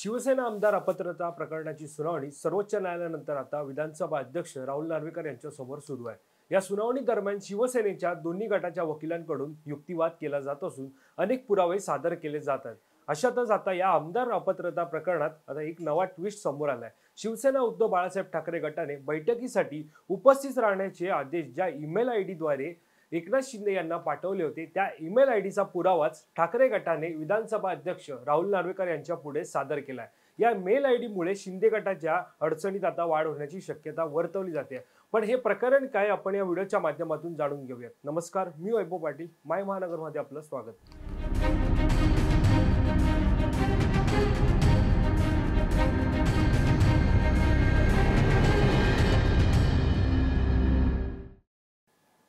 शिवसेना आमदार अपात्रता प्रकरणाची सुनावणी सर्वोच्च न्यायालयानंतर आता विधानसभा अध्यक्ष राहुल नार्वेकर यांच्यासमोर सुरू आहे या सुनावणी दरम्यान शिवसेनेच्या दोन्ही गटाच्या वकिलांकडून युक्तिवाद केला जात असून अनेक पुरावे सादर केले जात आहेत अशातच आता या आमदार अपात्रता प्रकरणात आता एक नवा ट्विस्ट समोर आलाय शिवसेना उद्धव बाळासाहेब ठाकरे गटाने बैठकीसाठी उपस्थित राहण्याचे आदेश ज्या ईमेल आय डीद्वारे एकनाथ शिंदे यांना पाठवले होते त्या ईमेल आय डीचा पुरावाच ठाकरे गटाने विधानसभा अध्यक्ष राहुल नार्वेकर यांच्या पुढे सादर केलाय या मेल आय डीमुळे शिंदे गटाच्या अडचणीत आता वाढ होण्याची शक्यता वर्तवली जाते पण हे प्रकरण काय आपण या व्हिडिओच्या माध्यमातून जाणून घेऊयात नमस्कार मी वैभव पाटील माय महानगरमध्ये आपलं स्वागत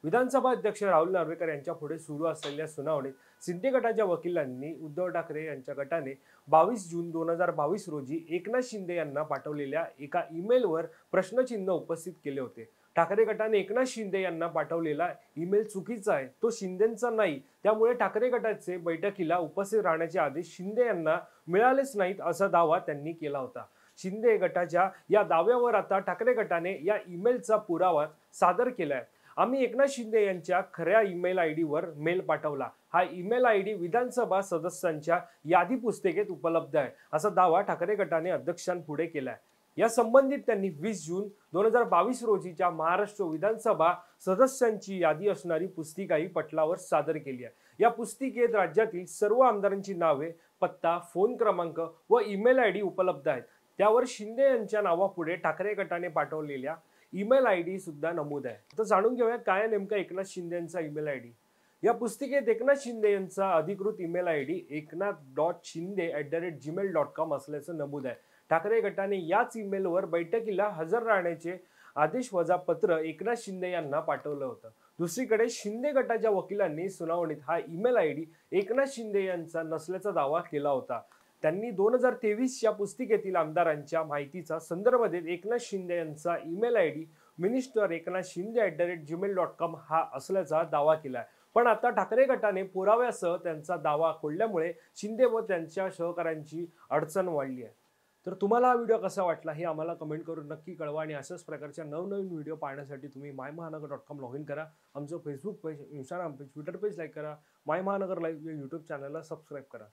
विधानसभा अध्यक्ष राहुल नार्वेकर यांच्या पुढे सुरू असलेल्या सुनावणीत शिंदे गटाच्या वकिलांनी उद्धव ठाकरे यांच्या गटाने बावीस जून दोन हजार बावीस रोजी एकनाथ शिंदे यांना पाठवलेल्या एका ईमेलवर प्रश्नचिन्ह उपस्थित केले होते ठाकरे गटाने एकनाथ शिंदे यांना पाठवलेला ईमेल चुकीचा आहे तो शिंदेचा नाही त्यामुळे ठाकरे गटाचे बैठकीला उपस्थित राहण्याचे आदेश शिंदे यांना मिळालेच नाहीत असा दावा त्यांनी केला होता शिंदे गटाच्या या दाव्यावर आता ठाकरे गटाने या ईमेलचा पुरावा सादर केला आहे आम्ही एकनाथ शिंदे यांच्या खऱ्या ईमेल आय डीवर मेल पाठवला हा ईमेल आय डी विधानसभा सदस्यांच्या यादी पुस्तिकेत उपलब्ध आहे असा दावा ठाकरे गटाने अध्यक्षांपुढे केला आहे या संबंधित त्यांनी वीस जून दोन हजार बावीस रोजीच्या महाराष्ट्र विधानसभा सदस्यांची यादी असणारी पुस्तिकाही पटलावर सादर केली आहे या पुस्तिकेत राज्यातील सर्व आमदारांची नावे पत्ता फोन क्रमांक व ईमेल आय डी उपलब्ध आहेत त्यावर शिंदे यांच्या नावापुढे ठाकरे गटाने पाठवलेल्या ईमेल आय डी सुद्धा नमूद आहे तर जाणून घेऊया काय नेमका एकनाथ शिंदे यांचा ईमेल आय डी या पुस्तिकेत एकनाथ शिंदे यांचा अधिकृत email I D Eknath dot Shinde at the rate Gmail dot com असल्याचं नमूद आहे ठाकरे गटाने याच ईमेलवर बैठकीला हजर राहण्याचे आदेश वजा पत्र एकनाथ शिंदे यांना पाठवलं होतं दुसरीकडे शिंदे गटाच्या वकिलांनी सुनावणीत हा email I D Eknath Shinde यांचा नसल्याचा दावा केला होता त्यांनी दोन हजार तेवीसच्या पुस्तिकेतील आमदारांच्या माहितीचा संदर्भ देत एकनाथ शिंदे यांचा email I D minister Eknath Shinde at the rate Gmail dot com हा असल्याचा दावा केला आहे पण आता ठाकरे गटाने पुराव्यासह त्यांचा दावा खोडल्यामुळे शिंदे व त्यांच्या सहकाऱ्यांची अडचण वाढली आहे तर तुम्हाला हा व्हिडिओ कसा वाटला हे आम्हाला कमेंट करून नक्की कळवा आणि अशाच प्रकारच्या नवनवीन व्हिडिओ पाहण्यासाठी तुम्ही माय महानगर डॉट कॉम लॉग इन करा आमचं Facebook page Instagram page Twitter page like करा माय महानगर लाईव्ह या यूट्यूब चॅनलला सबस्क्राईब करा